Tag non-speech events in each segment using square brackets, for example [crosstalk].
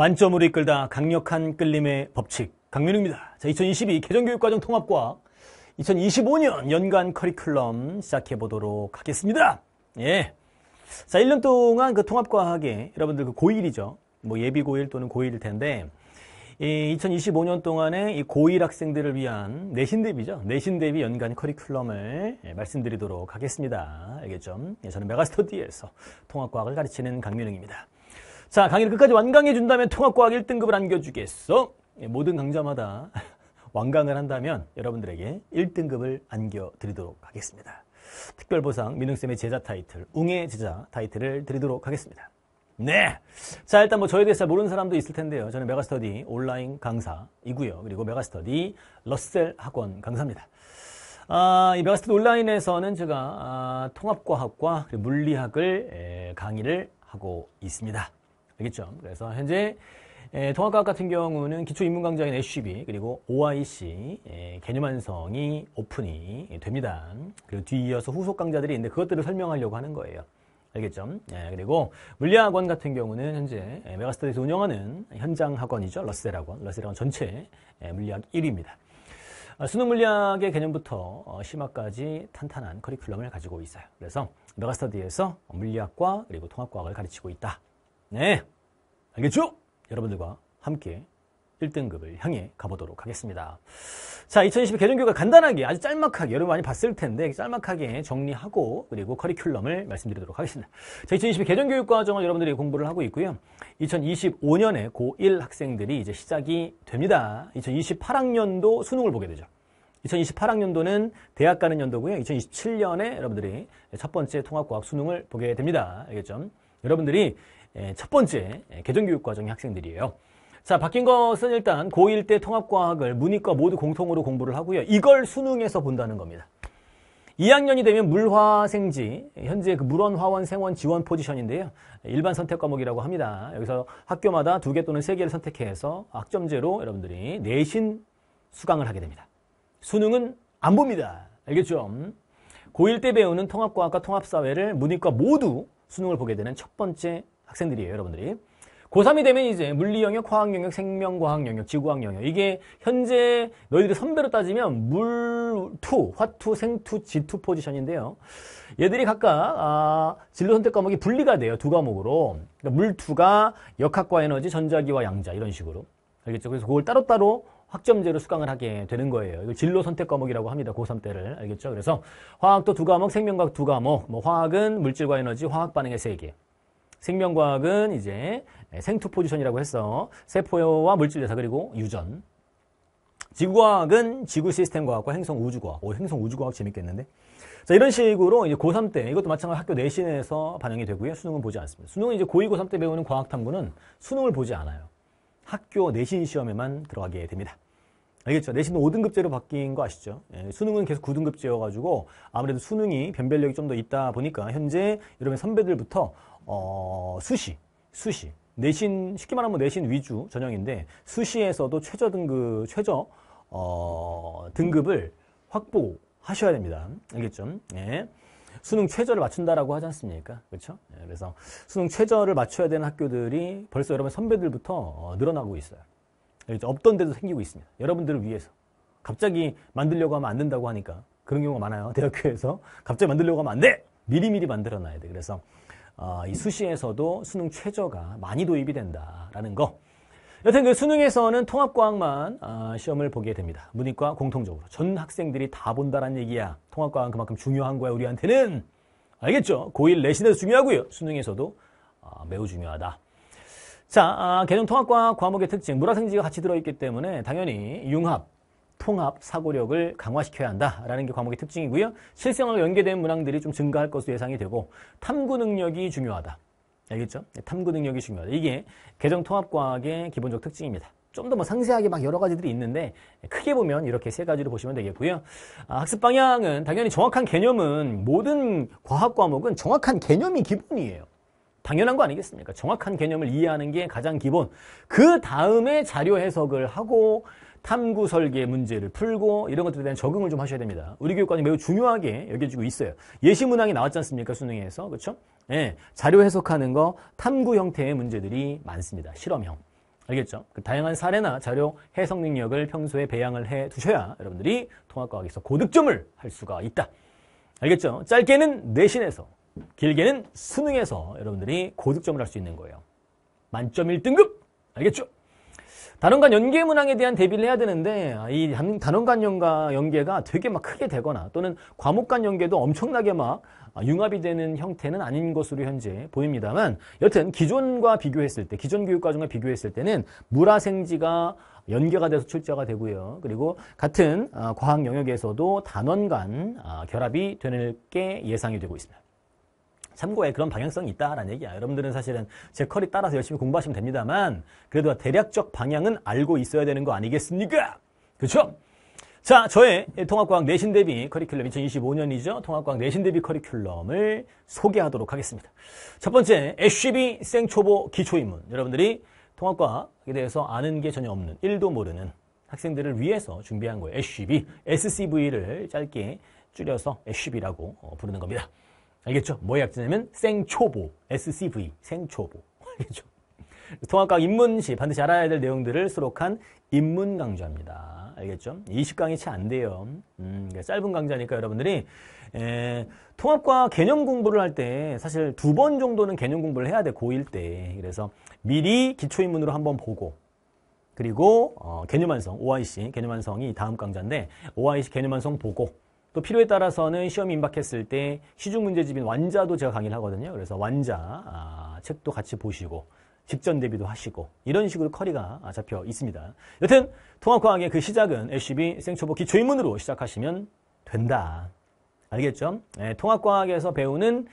만점으로 이끌다 강력한 끌림의 법칙 강민우입니다. 자, 2022 개정교육과정 통합과 2025년 연간 커리큘럼 시작해 보도록 하겠습니다. 예. 자, 1년 동안 그 통합과학에 여러분들 그 고1이죠. 뭐 예비 고1 또는 고1일 텐데 이 2025년 동안에 이 고1 학생들을 위한 내신 대비죠. 내신 대비 연간 커리큘럼을 예, 말씀드리도록 하겠습니다. 알겠죠? 예, 저는 메가스터디에서 통합과학을 가르치는 강민웅입니다. 자, 강의를 끝까지 완강해준다면 통합과학 1등급을 안겨주겠어? 예, 모든 강좌마다 [laughs] 완강을 한다면 여러분들에게 1등급을 안겨드리도록 하겠습니다. 특별보상 민웅쌤의 제자 타이틀, 웅의 제자 타이틀을 드리도록 하겠습니다. 네. 자, 일단 뭐 저에 대해서 모르는 사람도 있을 텐데요. 저는 메가스터디 온라인 강사이고요. 그리고 메가스터디 러셀 학원 강사입니다. 아, 이 메가스터디 온라인에서는 제가 아, 통합과학과 물리학을 에, 강의를 하고 있습니다. 되겠죠. 그래서 현재 예, 통합과학 같은 경우는 기초 인문 강좌인 HCB 그리고 OIC 예, 개념 완성이 오픈이 됩니다. 그리고 뒤이어서 후속 강좌들이 있는데 그것들을 설명하려고 하는 거예요. 알겠죠? 예, 그리고 물리학원 같은 경우는 현재 메가스터디에서 운영하는 현장 학원이죠. 러셀 학원, 러셀 학원 전체 물리학 1위입니다. 아, 어, 수능 물리학의 개념부터 어, 심화까지 탄탄한 커리큘럼을 가지고 있어요. 그래서 메가스터디에서 물리학과 그리고 통합과학을 가르치고 있다. 네, 알겠죠? 여러분들과 함께 1등급을 향해 가보도록 하겠습니다. 자, 2022 개정교과 간단하게 아주 짤막하게 여러분 많이 봤을 텐데 짤막하게 정리하고 그리고 커리큘럼을 말씀드리도록 하겠습니다. 자, 2022 개정교육 과정을 여러분들이 공부를 하고 있고요. 2025년에 고1 학생들이 이제 시작이 됩니다. 2028학년도 수능을 보게 되죠. 2028학년도는 대학 가는 연도고요. 2027년에 여러분들이 첫 번째 통합과학 수능을 보게 됩니다. 알겠죠? 여러분들이 예, 첫 번째 예, 개정교육 과정의 학생들이에요. 자, 바뀐 것은 일단 고1 때 통합과학을 문이과 모두 공통으로 공부를 하고요. 이걸 수능에서 본다는 겁니다. 2학년이 되면 물화생지, 현재 그 물원화원 생원 지원 포지션인데요. 일반 선택 과목이라고 합니다. 여기서 학교마다 두 개 또는 세 개를 선택해서 학점제로 여러분들이 내신 수강을 하게 됩니다. 수능은 안 봅니다. 알겠죠? 고1 때 배우는 통합과학과 통합사회를 문이과 모두 수능을 보게 되는 첫 번째 학생들이에요, 여러분들이. 고3이 되면 이제 물리 영역, 화학 영역, 생명 과학 영역, 지구학 영역. 이게 현재 너희들이 선배로 따지면 물투, 화투, 생투, 지투 포지션인데요. 얘들이 각각 아, 진로 선택 과목이 분리가 돼요. 두 과목으로. 그러니까 물투가 역학과 에너지, 전자기와 양자 이런 식으로. 알겠죠? 그래서 그걸 따로따로 학점제로 수강을 하게 되는 거예요. 이거 진로 선택 과목이라고 합니다. 고3 때를. 알겠죠? 그래서 화학도 두 과목, 생명과학 두 과목. 뭐 화학은 물질과 에너지, 화학 반응의 세 개. 생명과학은 이제 생투 포지션이라고 해서 세포와 물질대사 그리고 유전. 지구과학은 지구 시스템 과학과 행성 우주과학. 오, 행성 우주과학 재밌겠는데? 자, 이런 식으로 이제 고3 때, 이것도 마찬가지 로 학교 내신에서 반영이 되고요. 수능은 보지 않습니다. 수능은 이제 고2, 고3 때 배우는 과학탐구는 수능을 보지 않아요. 학교 내신 시험에만 들어가게 됩니다. 알겠죠? 내신은 5등급제로 바뀐 거 아시죠? 예, 수능은 계속 9등급제여가지고 아무래도 수능이 변별력이 좀 더 있다 보니까 현재 여러분 선배들부터 어, 수시, 수시. 내신, 쉽게 말하면 뭐 내신 위주 전형인데 수시에서도 최저 등급, 최저 어, 등급을 확보하셔야 됩니다. 알겠죠? 예. 수능 최저를 맞춘다라고 하지 않습니까? 그렇죠? 예, 그래서 수능 최저를 맞춰야 되는 학교들이 벌써 여러분 선배들부터 어, 늘어나고 있어요. 알겠 없던 데도 생기고 있습니다. 여러분들을 위해서. 갑자기 만들려고 하면 안 된다고 하니까 그런 경우가 많아요. 대학교에서 갑자기 만들려고 하면 안 돼! 미리미리 만들어 놔야 돼. 그래서 아, 이 수시에서도 수능 최저가 많이 도입이 된다라는 거. 여튼 그 수능에서는 통합과학만 아, 시험을 보게 됩니다. 문이과 공통적으로 전 학생들이 다 본다라는 얘기야. 통합과학 그만큼 중요한 거야 우리한테는 알겠죠? 고1 내신에서 중요하고요. 수능에서도 아, 매우 중요하다. 자, 개념 통합과학 과목의 특징, 물화생지가 같이 들어있기 때문에 당연히 융합, 통합 사고력을 강화시켜야 한다라는 게 과목의 특징이고요. 실생활과 연계된 문항들이 좀 증가할 것으로 예상이 되고 탐구 능력이 중요하다. 알겠죠? 네, 탐구 능력이 중요하다. 이게 개정 통합과학의 기본적 특징입니다. 좀 더 뭐 상세하게 막 여러 가지들이 있는데 크게 보면 이렇게 세 가지로 보시면 되겠고요. 아, 학습 방향은 당연히 정확한 개념은 모든 과학 과목은 정확한 개념이 기본이에요. 당연한 거 아니겠습니까? 정확한 개념을 이해하는 게 가장 기본. 그 다음에 자료 해석을 하고 탐구 설계 문제를 풀고 이런 것들에 대한 적응을 좀 하셔야 됩니다. 우리 교육관이 매우 중요하게 여겨지고 있어요. 예시 문항이 나왔지 않습니까? 수능에서. 그렇죠? 예, 자료 해석하는 거 탐구 형태의 문제들이 많습니다. 실험형. 알겠죠? 그 다양한 사례나 자료 해석 능력을 평소에 배양을 해 두셔야 여러분들이 통합과학에서 고득점을 할 수가 있다. 알겠죠? 짧게는 내신에서, 길게는 수능에서 여러분들이 고득점을 할 수 있는 거예요. 만점 1등급! 알겠죠? 단원간 연계 문항에 대한 대비를 해야 되는데 아, 이 단원간 연가 연계가 되게 막 크게 되거나 또는 과목간 연계도 엄청나게 막 아, 융합이 되는 형태는 아닌 것으로 현재 보입니다만 여튼 기존과 비교했을 때 기존 교육과정과 비교했을 때는 물화생지가 연계가 돼서 출제가 되고요. 그리고 같은 아, 과학 영역에서도 단원간 결합이 되는 게 예상이 되고 있습니다. 참고에 그런 방향성이 있다라는 얘기야. 여러분들은 사실은 제 컬이 따라서 열심히 공부하시면 됩니다만 그래도 대략적 방향은 알고 있어야 되는 거 아니겠습니까? 그렇죠? 자, 저의 통합과학 내신 대비 커리큘럼 2025년이죠. 통합과학 내신 대비 커리큘럼을 소개하도록 하겠습니다. 첫 번째, HCB 생초보 기초인문. 여러분들이 통합과학에 대해서 아는 게 전혀 없는, 1도 모르는 학생들을 위해서 준비한 거예요. HCB, SCV를 짧게 줄여서 HCB라고 어, 부르는 겁니다. 알겠죠? 뭐의 약자냐면 생초보, SCV, 생초보. [laughs] 알겠죠? 통합과학 인문시 반드시 알아야 될 내용들을 수록한 입문 강좌입니다. 알겠죠? 20강이 채 안 돼요. 음, 그러니까 짧은 강좌니까 여러분들이 에, 통합과 개념 공부를 할 때 사실 두 번 정도는 개념 공부를 해야 돼 고1 때. 그래서 미리 기초입문으로 한번 보고 그리고 어, 개념완성 OIC 개념완성이 다음 강좌인데 OIC 개념완성 보고 또 필요에 따라서는 시험이 임박했을 때 시중 문제집인 완자도 제가 강의를 하거든요. 그래서 완자 아, 책도 같이 보시고 직전 대비도 하시고 이런 식으로 커리가 잡혀 있습니다. 여튼 통합과학의 그 시작은 LCB 생초보 기초인문으로 시작하시면 된다. 알겠죠? 네, 통합과학에서 배우는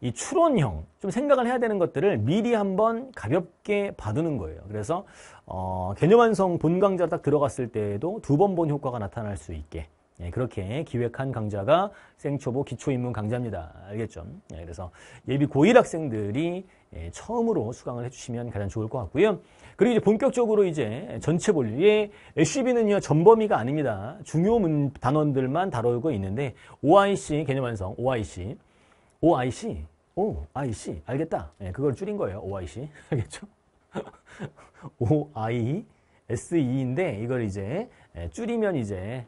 이 추론형, 좀 생각을 해야 되는 것들을 미리 한번 가볍게 봐두는 거예요. 그래서 어, 개념완성 본강좌 딱 들어갔을 때에도 두 번 본 효과가 나타날 수 있게 예, 그렇게 기획한 강좌가 생초보 기초인문 강좌입니다. 알겠죠? 예, 그래서 예비 고1 학생들이 예, 처음으로 수강을 해주시면 가장 좋을 것 같고요. 그리고 이제 본격적으로 이제 전체 볼류에 SCB는요, 전범위가 아닙니다. 중요 문, 단원들만 다루고 있는데, OIC 개념 완성, OIC. OIC. o IC. 알겠다. 예, 그걸 줄인 거예요. OIC. [laughs] 알겠죠? [laughs] OI. SE인데, 이걸 이제 줄이면 이제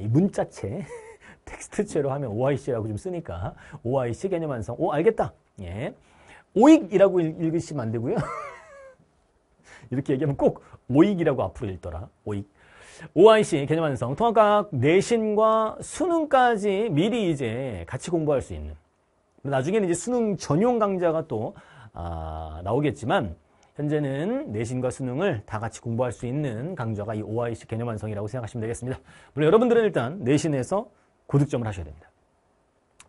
이 문자체 [laughs] 텍스트체로 하면 OIC라고 좀 쓰니까 OIC 개념 완성. 오 알겠다. 예. 오익이라고 읽으시면 안 되고요. [laughs] 이렇게 얘기하면 꼭 오익이라고 앞으로 읽더라. 오익. OIC 개념 완성. 통합과학 내신과 수능까지 미리 이제 같이 공부할 수 있는. 나중에는 이제 수능 전용 강좌가 또 아, 나오겠지만 현재는 내신과 수능을 다 같이 공부할 수 있는 강좌가 이 OIC 개념 완성이라고 생각하시면 되겠습니다. 물론 여러분들은 일단 내신에서 고득점을 하셔야 됩니다.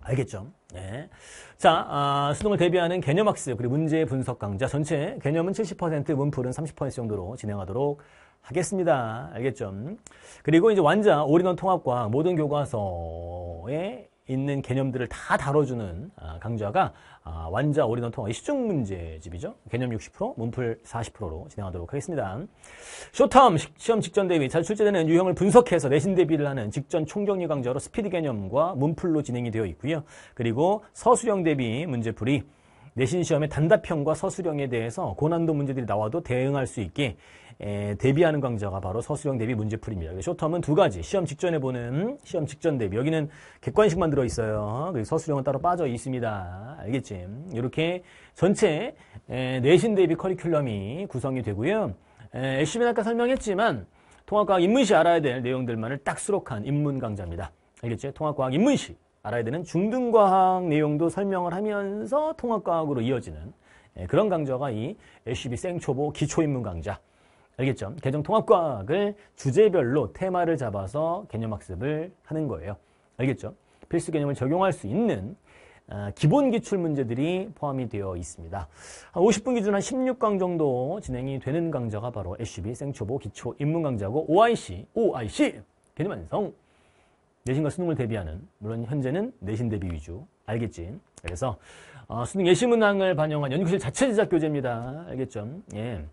알겠죠? 네. 자, 아, 수능을 대비하는 개념학습 그리고 문제 분석 강좌 전체 개념은 70% 문풀은 30% 정도로 진행하도록 하겠습니다. 알겠죠? 그리고 이제 완자 올인원 통합과 모든 교과서의 있는 개념들을 다 다뤄주는 아, 강좌가 아, 완자 올인원 통합 시중 문제집이죠. 개념 60%, 문풀 40%로 진행하도록 하겠습니다. 쇼텀 시험 직전 대비 잘 출제되는 유형을 분석해서 내신 대비를 하는 직전 총정리 강좌로 스피드 개념과 문풀로 진행이 되어 있고요. 그리고 서술형 대비 문제풀이 내신 시험의 단답형과 서술형에 대해서 고난도 문제들이 나와도 대응할 수 있게 에, 대비하는 강좌가 바로 서술형 대비 문제풀입니다 쇼텀은 두 가지. 시험 직전에 보는 시험 직전 대비. 여기는 객관식만 들어있어요. 그리고 서술형은 따로 빠져 있습니다. 알겠지? 이렇게 전체 에, 내신 대비 커리큘럼이 구성이 되고요. 애쉬맨 아까 설명했지만 통합과학 입문시 알아야 될 내용들만을 딱 수록한 입문 강좌입니다. 알겠죠? 통합과학 입문시 알아야 되는 중등과학 내용도 설명을 하면서 통합과학으로 이어지는 그런 강좌가 이 LCB 생초보 기초입문 강좌 알겠죠? 개정통합과학을 주제별로 테마를 잡아서 개념학습을 하는 거예요. 알겠죠? 필수 개념을 적용할 수 있는 아, 기본 기출 문제들이 포함이 되어 있습니다. 한 50분 기준 한 16강 정도 진행이 되는 강좌가 바로 SUB 생초보 기초 입문 강좌고 OIC, OIC 개념 완성 내신과 수능을 대비하는 물론 현재는 내신 대비 위주 알겠지? 그래서 아, 수능 예시 문항을 반영한 연구실 자체 제작 교재입니다. 알겠죠? 예.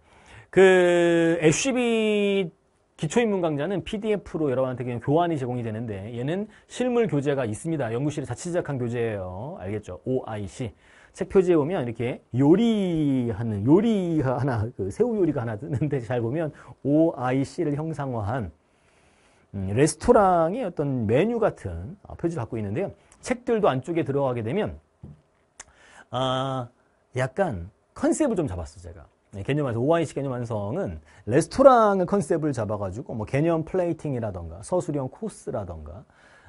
그 SCB 기초인문 강좌는 PDF로 여러분한테 그냥 교환이 제공이 되는데 얘는 실물 교재가 있습니다. 연구실에 자체 제작한 교재예요. 알겠죠? OIC. 책 표지에 보면 이렇게 요리하는 요리 하나 그 새우 요리가 하나 뜨는데 잘 보면 OIC를 형상화한 음, 레스토랑의 어떤 메뉴 같은 어, 표지를 갖고 있는데요. 책들도 안쪽에 들어가게 되면 아 약간 컨셉을 좀 잡았어 제가. 네, 개념 완성, OIC 개념 완성은 레스토랑의 컨셉을 잡아가지고 뭐 개념 플레이팅이라던가 서술형 코스라던가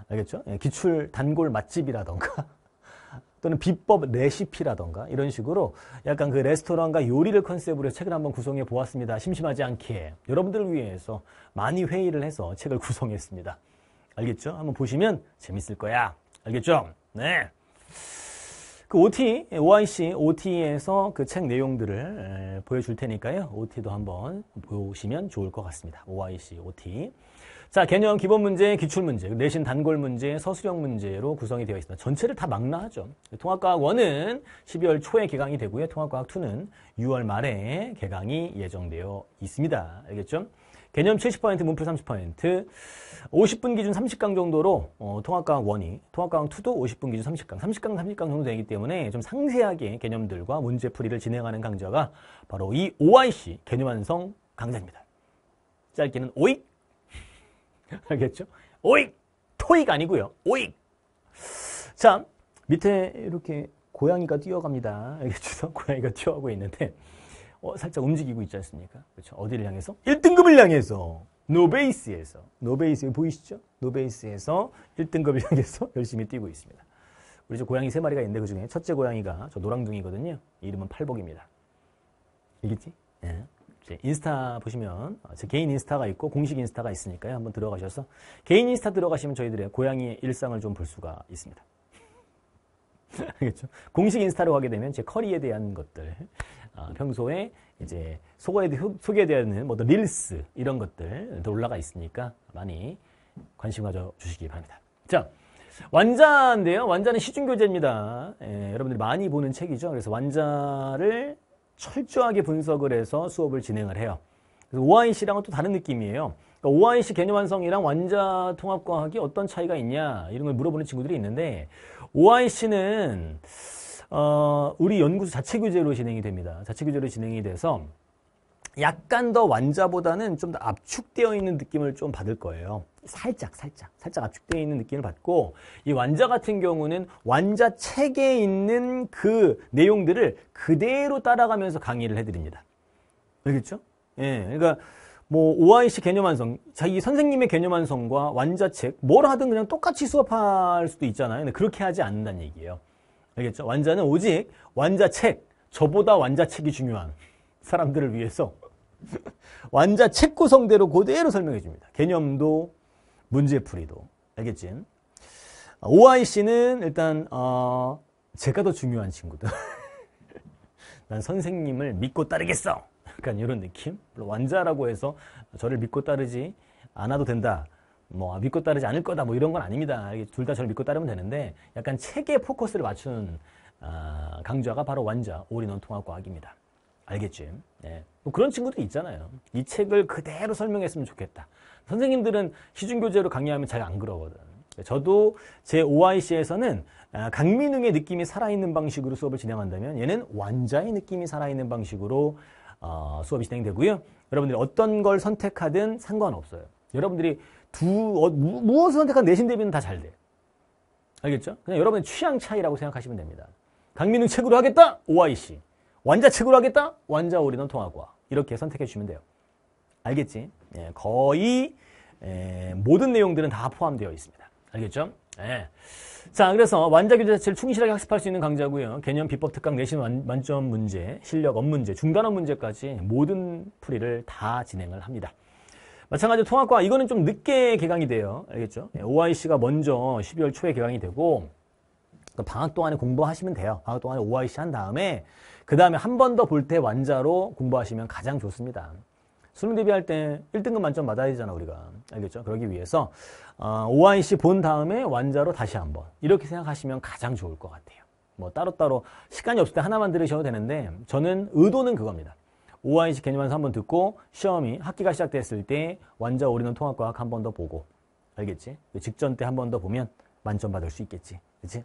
알겠죠? 예, 기출 단골 맛집이라던가 [laughs] 또는 비법 레시피라던가 이런 식으로 약간 그 레스토랑과 요리를 컨셉으로 책을 한번 구성해 보았습니다. 심심하지 않게 여러분들을 위해서 많이 회의를 해서 책을 [laughs] 구성했습니다. 알겠죠? 한번 보시면 재밌을 거야. 알겠죠? 네. 그 OT, OIC, OT에서 그 책 내용들을 보여줄 테니까요. OT도 한번 보시면 좋을 것 같습니다. OIC, OT. 자, 개념, 기본 문제, 기출 문제, 내신 단골 문제, 서술형 문제로 구성이 되어 있습니다. 전체를 다 망라하죠. 통합과학 1은 12월 초에 개강이 되고요. 통합과학 2는 6월 말에 개강이 예정되어 있습니다. 알겠죠? 개념 70%, 문풀 30%, 50분 기준 30강 정도로 어, 통합강 1이, 통합강 2도 50분 기준 30강, 30강, 30강 정도 되기 때문에 좀 상세하게 개념들과 문제풀이를 진행하는 강좌가 바로 이 OIC 개념 완성 강좌입니다. 짧게는 오익! [laughs] 알겠죠? 오익! 토익 아니고요. 오익! 자, 밑에 이렇게 고양이가 뛰어갑니다. 알겠죠? 고양이가 [laughs] 뛰어가고 있는데 어, 살짝 움직이고 있지 않습니까? 그렇죠. 어디를 향해서? 1등급을 향해서. 노베이스에서. 노베이스 보이시죠? 노베이스에서 1등급을 향해서 [laughs] 열심히 뛰고 있습니다. 우리 집 고양이 세 마리가 있는데 그 중에 첫째 고양이가 저 노랑둥이거든요. 이름은 팔복입니다. 알겠지 예. 제 인스타 보시면 어, 제 개인 인스타가 있고 공식 인스타가 있으니까요. 한번 들어가셔서 개인 인스타 들어가시면 저희들의 고양이의 일상을 좀 볼 수가 있습니다. 알겠죠? [laughs] 그렇죠? 공식 인스타로 가게 되면 제 커리에 대한 것들, 아, 평소에 이제 소거에 대한 뭐든 릴스 이런 것들 올라가 있으니까 많이 관심 가져주시기 바랍니다. 자, 완자인데요. 완자는 시중교재입니다. 예, 여러분들이 많이 보는 책이죠. 그래서 완자를 철저하게 분석을 해서 수업을 진행을 해요. 그래서 OIC랑은 또 다른 느낌이에요. 그러니까 OIC 개념 완성이랑 완자 통합과학이 어떤 차이가 있냐 이런 걸 물어보는 친구들이 있는데 OIC는 어, 우리 연구소 자체 규제로 진행이 됩니다. 자체 규제로 진행이 돼서 약간 더 완자보다는 좀 더 압축되어 있는 느낌을 좀 받을 거예요. 살짝, 살짝, 살짝 압축되어 있는 느낌을 받고, 이 완자 같은 경우는 완자 책에 있는 그 내용들을 그대로 따라가면서 강의를 해드립니다. 알겠죠? 예, 그러니까 뭐 OIC 개념 완성, 자기 선생님의 개념 완성과 완자책 뭘 하든 그냥 똑같이 수업할 수도 있잖아요. 근데 그렇게 하지 않는다는 얘기예요. 알겠죠? 완자는 오직 완자책, 저보다 완자책이 중요한 사람들을 위해서 [laughs] 완자책 구성대로 그대로 설명해 줍니다. 개념도 문제풀이도 알겠지? OIC는 일단 어, 제가 더 중요한 친구들. [laughs] 난 선생님을 믿고 따르겠어. 약간 이런 느낌? 완자라고 해서 저를 믿고 따르지 않아도 된다. 뭐 아, 믿고 따르지 않을 거다 뭐 이런 건 아닙니다. 둘 다 저를 믿고 따르면 되는데 약간 책에 포커스를 맞춘 아, 강좌가 바로 완자 올인원 통합과학입니다. 알겠지? 예. 뭐 그런 친구들이 있잖아요. 이 책을 그대로 설명했으면 좋겠다. 선생님들은 시중교재로 강의하면 잘 안 그러거든. 저도 제 OIC에서는 아, 강민웅의 느낌이 살아있는 방식으로 수업을 진행한다면 얘는 완자의 느낌이 살아있는 방식으로 어, 수업이 진행되고요. 여러분들이 어떤 걸 선택하든 상관없어요. 여러분들이 두 어, 무엇을 선택한 내신 대비는 다 잘 돼. 알겠죠? 그냥 여러분의 취향 차이라고 생각하시면 됩니다. 강민웅 책으로 하겠다? OIC. 완자 책으로 하겠다? 완자 오리넌 통합과. 이렇게 선택해 주시면 돼요. 알겠지? 예, 거의 에, 예, 모든 내용들은 다 포함되어 있습니다. 알겠죠? 예. 자, 그래서 완자 교재 자체를 충실하게 학습할 수 있는 강좌고요. 개념, 비법, 특강, 내신, 완, 점 문제, 실력, 업문제, 중간업 문제까지 모든 풀이를 다 진행을 합니다. 마찬가지로 통합과 이거는 좀 늦게 개강이 돼요. 알겠죠? OIC가 예, 먼저 12월 초에 개강이 되고 그 방학 동안에 공부하시면 돼요. 방학 동안에 OIC 한 다음에 그 다음에 한 번 더 볼 때 완자로 공부하시면 가장 좋습니다. 수능 대비할 때 1등급 만점 받아야 되잖아 우리가 알겠죠? 그러기 위해서 어, OIC 본 다음에 완자로 다시 한번 이렇게 생각하시면 가장 좋을 것 같아요. 뭐 따로따로 시간이 없을 때 하나만 들으셔도 되는데 저는 의도는 그겁니다. OIC 개념에서 한번 듣고 시험이 학기가 시작됐을 때 완자 오리는 통합과학 한 번 더 보고 알겠지? 그 직전 때 한 번 더 보면 만점 받을 수 있겠지. 그치?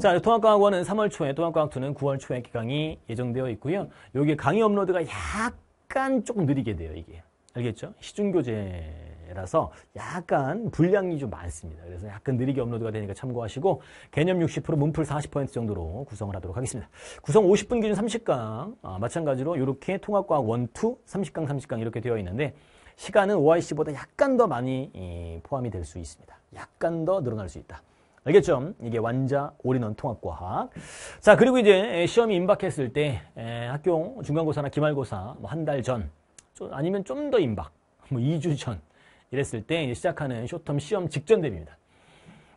자, 통합과학원은 3월 초에, 통합과학2는 9월 초에 기강이 예정되어 있고요. 여기 강의 업로드가 약 약간 조금 느리게 돼요, 이게. 알겠죠? 시중교재라서 약간 분량이 좀 많습니다. 그래서 약간 느리게 업로드가 되니까 참고하시고 개념 60% 문풀 40% 정도로 구성을 하도록 하겠습니다. 구성 50분 기준 30강 아, 마찬가지로 이렇게 통합과학 1, 2, 30강, 30강 이렇게 되어 있는데 시간은 OIC보다 약간 더 많이 이, 포함이 될 수 있습니다. 약간 더 늘어날 수 있다. 알겠죠? 이게 완자 올인원 통합과학. 자, 그리고 이제 시험이 임박했을 때 에, 학교 중간고사나 기말고사 뭐한 달 전, 아니면 좀 더 임박, 뭐 2주 전 이랬을 때 시작하는 쇼텀 시험 직전 대비입니다.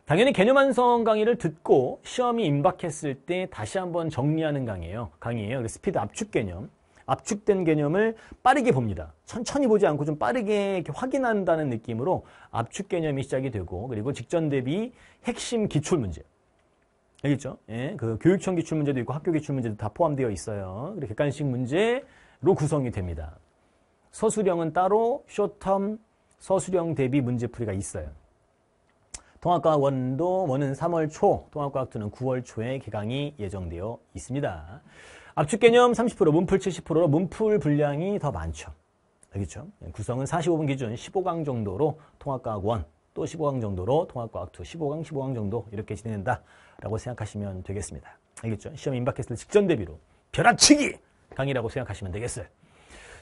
당연히 개념 완성 강의를 듣고 시험이 임박했을 때 다시 한번 정리하는 강의예요. 강의예요. 스피드 압축 개념. 압축된 개념을 빠르게 봅니다. 천천히 보지 않고 좀 빠르게 확인한다는 느낌으로 압축 개념이 시작이 되고 그리고 직전 대비 핵심 기출 문제 알겠죠? 예, 그 교육청 기출 문제도 있고 학교 기출 문제도 다 포함되어 있어요. 그리고 객관식 문제로 구성이 됩니다. 서술형은 따로 쇼텀 서술형 대비 문제풀이가 있어요. 통합과학 원도원은 3월 초, 통합과학 2는 9월 초에 개강이 예정되어 있습니다. 압축 개념 30%, 문풀 70%로 문풀 분량이 더 많죠. 알겠죠? 구성은 45분 기준 15강 정도로 통합과학 1, 또 15강 정도로 통합과학 2, 15강, 15강 정도 이렇게 진행된다라고 생각하시면 되겠습니다. 알겠죠? 시험 임박했을 직전 대비로 벼락치기 강의라고 생각하시면 되겠어요.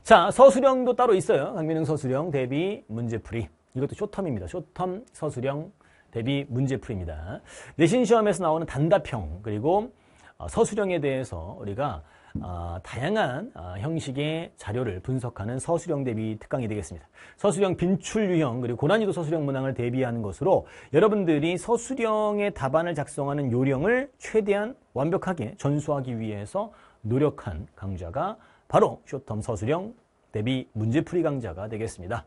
자, 서술형도 따로 있어요. 강민웅 서술형 대비 문제풀이. 이것도 쇼텀입니다. 쇼텀 서술형 대비 문제풀입니다 내신 시험에서 나오는 단답형 그리고 어, 서술형에 대해서 우리가 어, 다양한 어, 형식의 자료를 분석하는 서술형 대비 특강이 되겠습니다. 서술형 빈출 유형 그리고 고난이도 서술형 문항을 대비하는 것으로 여러분들이 서술형의 답안을 작성하는 요령을 최대한 완벽하게 전수하기 위해서 노력한 강좌가 바로 쇼텀 서술형 대비 문제풀이 강좌가 되겠습니다.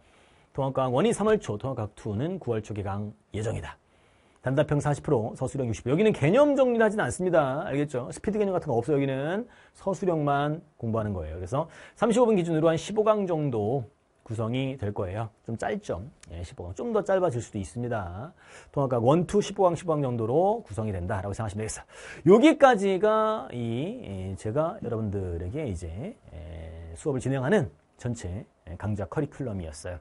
통합과학 1이 3월 초, 통합과학 2는 9월 초 개강 예정이다. 단답형 40%, 서술형 60%. 여기는 개념 정리를 하진 않습니다. 알겠죠? 스피드 개념 같은 거 없어요. 여기는 서술형만 공부하는 거예요. 그래서 35분 기준으로 한 15강 정도 구성이 될 거예요. 좀 짧죠? 예, 15강. 좀 더 짧아질 수도 있습니다. 통합각 1, 2, 15강, 15강 정도로 구성이 된다라고 생각하시면 되겠어요. 여기까지가 이, 예, 제가 여러분들에게 이제 예, 수업을 진행하는 전체 예, 강좌 커리큘럼이었어요.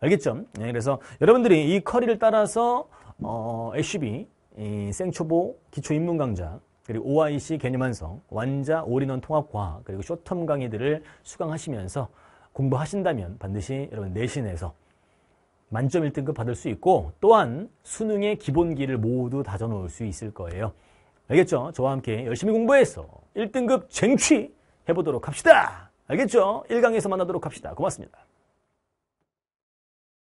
알겠죠? 네, 그래서 여러분들이 이 커리를 따라서 어, HB, 생초보 기초 입문 강좌 그리고 OIC 개념 완성, 완자 올인원 통합과학 그리고 쇼텀 강의들을 수강하시면서 공부하신다면 반드시 여러분 내신에서 만점 1등급 받을 수 있고 또한 수능의 기본기를 모두 다져놓을 수 있을 거예요. 알겠죠? 저와 함께 열심히 공부해서 1등급 쟁취해보도록 합시다. 알겠죠? 1강에서 만나도록 합시다. 고맙습니다.